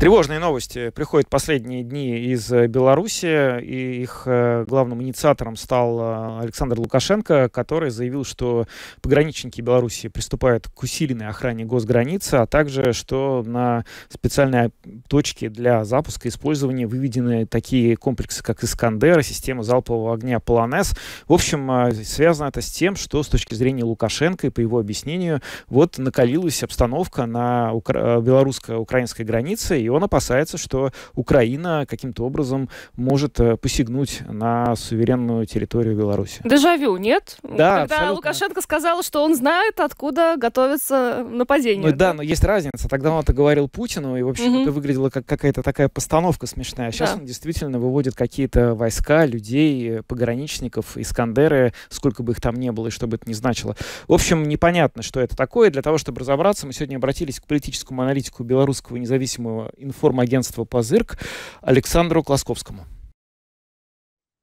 Тревожные новости приходят последние дни из э, Беларуси, и их э, главным инициатором стал э, Александр Лукашенко, который заявил, что пограничники Беларуси приступают к усиленной охране госграницы, а также, что на специальной точке для запуска использования выведены такие комплексы, как «Искандер», система залпового огня «Полонез». В общем, связано это с тем, что с точки зрения Лукашенко и по его объяснению, вот накалилась обстановка на укра- белорусско-украинской границе, и и он опасается, что Украина каким-то образом может э, посягнуть на суверенную территорию Беларуси. Дежавю, нет? Да, Когда абсолютно. Лукашенко сказал, что он знает, откуда готовится нападение. Ну да, да но есть разница. Тогда он это говорил Путину, и, в общем, угу. это выглядело как какая-то такая постановка смешная. А сейчас да. он действительно выводит какие-то войска, людей, пограничников, Искандеры, сколько бы их там не было, и что бы это ни значило. В общем, непонятно, что это такое. Для того, чтобы разобраться, мы сегодня обратились к политическому аналитику белорусского независимого информагентства «Позырк» Александру Класковскому.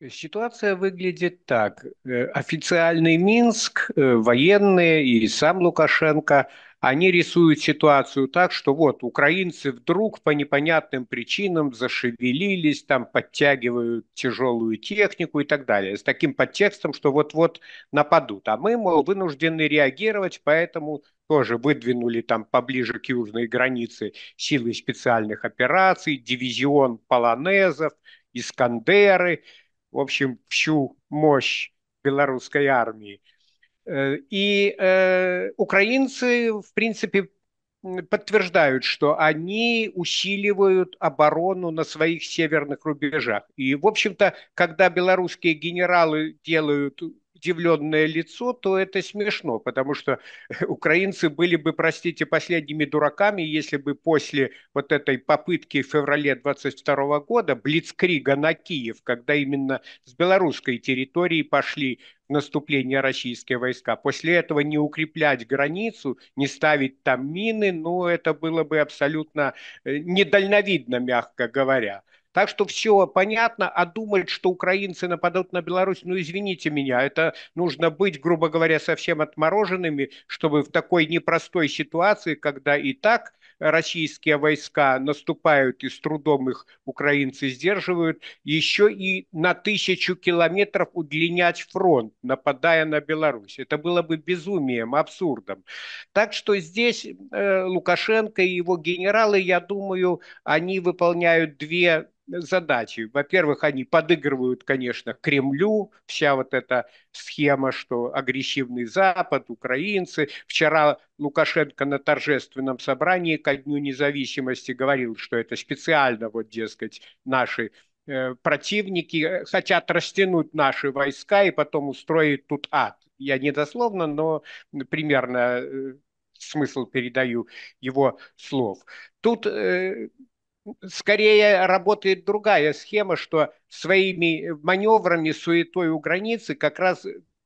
Ситуация выглядит так. Э, официальный Минск, э, военные и сам Лукашенко они рисуют ситуацию так, что вот украинцы вдруг по непонятным причинам зашевелились, там подтягивают тяжелую технику и так далее, с таким подтекстом, что вот-вот нападут. А мы, мол, вынуждены реагировать, поэтому тоже выдвинули там поближе к южной границе силы специальных операций, дивизион полонезов, Искандеры, в общем, всю мощь белорусской армии – Э, и э, украинцы, в принципе, подтверждают, что они усиливают оборону на своих северных рубежах. И, в общем-то, когда белорусские генералы делают удивленное лицо, то это смешно, потому что э, украинцы были бы, простите, последними дураками, если бы после вот этой попытки в феврале 22 года блицкрига на Киев, когда именно с белорусской территории пошли наступление российские войска. После этого не укреплять границу, не ставить там мины, ну, это было бы абсолютно э, недальновидно, мягко говоря. Так что все понятно, а думать, что украинцы нападут на Беларусь, ну извините меня, это нужно быть, грубо говоря, совсем отмороженными, чтобы в такой непростой ситуации, когда и так российские войска наступают и с трудом их украинцы сдерживают, еще и на тысячу километров удлинять фронт, нападая на Беларусь. Это было бы безумием, абсурдом. Так что здесь э, Лукашенко и его генералы, я думаю, они выполняют две задачи. Во-первых, они подыгрывают, конечно, Кремлю. Вся вот эта схема, что агрессивный Запад, украинцы. Вчера Лукашенко на торжественном собрании ко Дню независимости говорил, что это специально, вот, дескать, наши э, противники э, хотят растянуть наши войска и потом устроить тут ад. Я не дословно, но примерно э, смысл передаю его слов. Тут э, скорее работает другая схема, что своими маневрами, суетой у границы как раз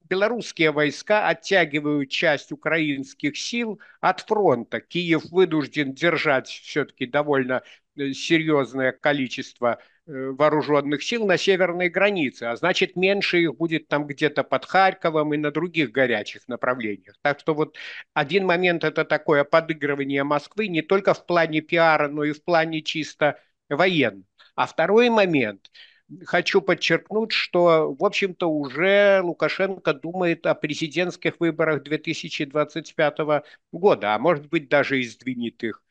белорусские войска оттягивают часть украинских сил от фронта. Киев вынужден держать все-таки довольно э, серьезное количество Э, вооруженных сил на северной границе, а значит меньше их будет там где-то под Харьковом и на других горячих направлениях. Так что вот один момент это такое подыгрывание Москвы не только в плане пиара, но и в плане чисто военном. А второй момент, хочу подчеркнуть, что, в общем-то, уже Лукашенко думает о президентских выборах 2025 года, а может быть даже и сдвинет их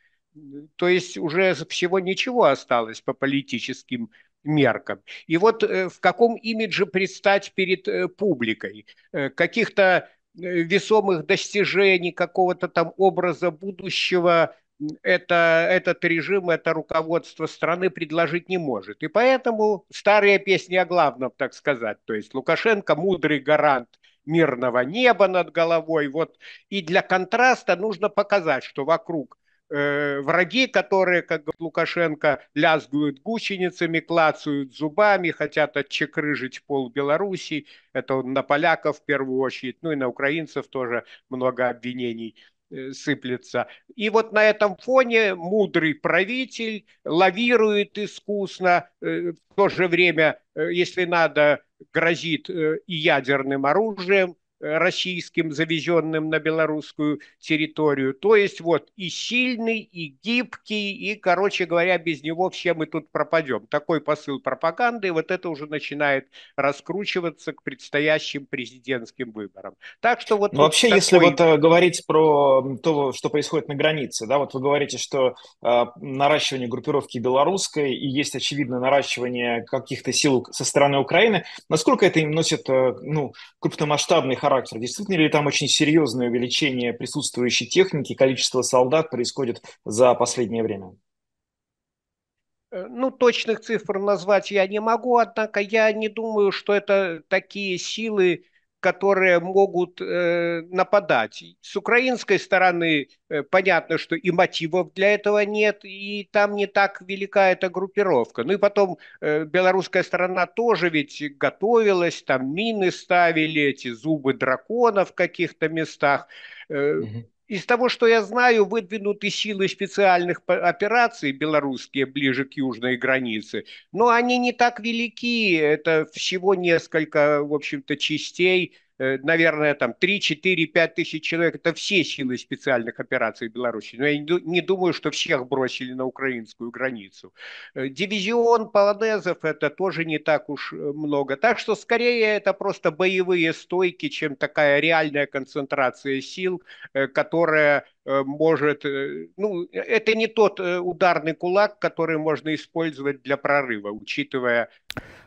то есть уже всего ничего осталось по политическим меркам. И вот э, в каком имидже предстать перед э, публикой? Э, каких-то весомых достижений, какого-то там образа будущего это, этот режим, это руководство страны предложить не может. И поэтому старая песня о главном, так сказать. То есть Лукашенко мудрый гарант мирного неба над головой. Вот. И для контраста нужно показать, что вокруг – Э, враги, которые, как говорит Лукашенко, лязгуют гусеницами, клацают зубами, хотят отчекрыжить пол Беларуси. Это на поляков в первую очередь, ну и на украинцев тоже много обвинений э, сыплется. И вот на этом фоне мудрый правитель лавирует искусно, э, в то же время, если надо, грозит и ядерным оружием, Э, российским, завезенным на белорусскую территорию. То есть вот и сильный, и гибкий, и, короче говоря, без него все мы тут пропадем. Такой посыл пропаганды, и вот это уже начинает раскручиваться к предстоящим президентским выборам. Так что вот... Ну, вообще, такой... если вот э, говорить про то, что происходит на границе, да, вот вы говорите, что э, наращивание группировки белорусской и есть, очевидно, наращивание каких-то сил со стороны Украины. Насколько это им носит, э, ну, крупномасштабный характер характер? Действительно ли там очень серьезное увеличение присутствующей техники, количество солдат происходит за последнее время? Э, ну, точных цифр назвать я не могу, однако я не думаю, что это такие силы, которые могут э, нападать. С украинской стороны э, понятно, что и мотивов для этого нет, и там не так велика эта группировка. Ну и потом э, белорусская сторона тоже ведь готовилась, там мины ставили, эти зубы дракона в каких-то местах. Э, угу из того, что я знаю, выдвинуты силы специальных операций белорусские ближе к южной границе, но они не так велики, это всего несколько, в общем-то, частей, Э, наверное, там 3, 4, 5 тысяч человек, это все силы специальных операций Беларуси. Но я не думаю, что всех бросили на украинскую границу. Э, дивизион полонезов это тоже не так уж э, много. Так что скорее это просто боевые стойки, чем такая реальная концентрация сил, которая может, ну, это не тот ударный кулак, который можно использовать для прорыва, учитывая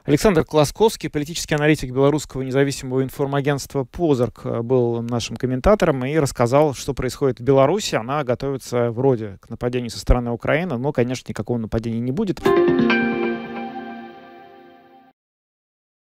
Александр Класковский, политический аналитик белорусского независимого информагентства «Позорг», э, был нашим комментатором и рассказал, что происходит в Беларуси. Она готовится вроде к нападению со стороны Украины, но, конечно, никакого нападения не будет.